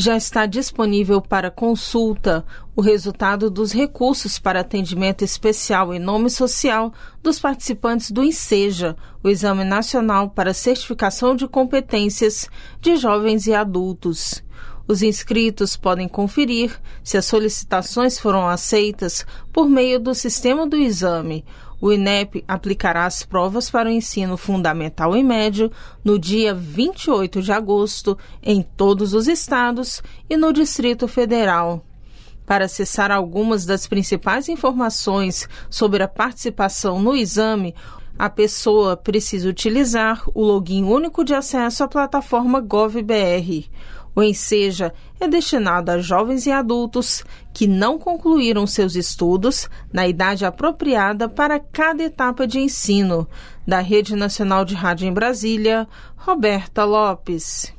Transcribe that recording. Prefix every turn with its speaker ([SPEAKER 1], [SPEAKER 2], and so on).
[SPEAKER 1] já está disponível para consulta o resultado dos recursos para atendimento especial e nome social dos participantes do INSEJA, o Exame Nacional para Certificação de Competências de Jovens e Adultos. Os inscritos podem conferir se as solicitações foram aceitas por meio do sistema do exame o INEP aplicará as provas para o ensino fundamental e médio no dia 28 de agosto em todos os estados e no Distrito Federal. Para acessar algumas das principais informações sobre a participação no exame, a pessoa precisa utilizar o login único de acesso à plataforma GovBR. O Enseja é destinado a jovens e adultos que não concluíram seus estudos na idade apropriada para cada etapa de ensino. Da Rede Nacional de Rádio em Brasília, Roberta Lopes.